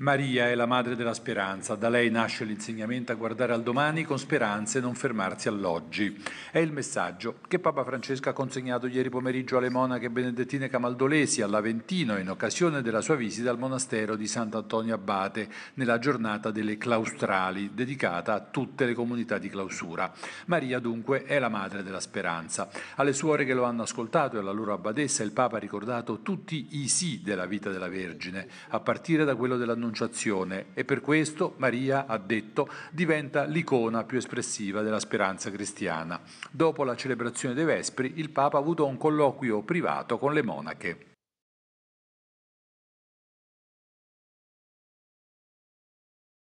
Maria è la madre della speranza, da lei nasce l'insegnamento a guardare al domani con speranze e non fermarsi all'oggi. È il messaggio che Papa Francesco ha consegnato ieri pomeriggio alle monache benedettine camaldolesi all'Aventino in occasione della sua visita al monastero di Sant'Antonio Abate nella giornata delle claustrali dedicata a tutte le comunità di clausura. Maria dunque è la madre della speranza. Alle suore che lo hanno ascoltato e alla loro abbadessa il Papa ha ricordato tutti i sì della vita della Vergine, a partire da quello dell'annuncio dell'Annunciazione e per questo Maria, ha detto, diventa l'icona più espressiva della speranza cristiana. Dopo la celebrazione dei Vespri, il Papa ha avuto un colloquio privato con le monache.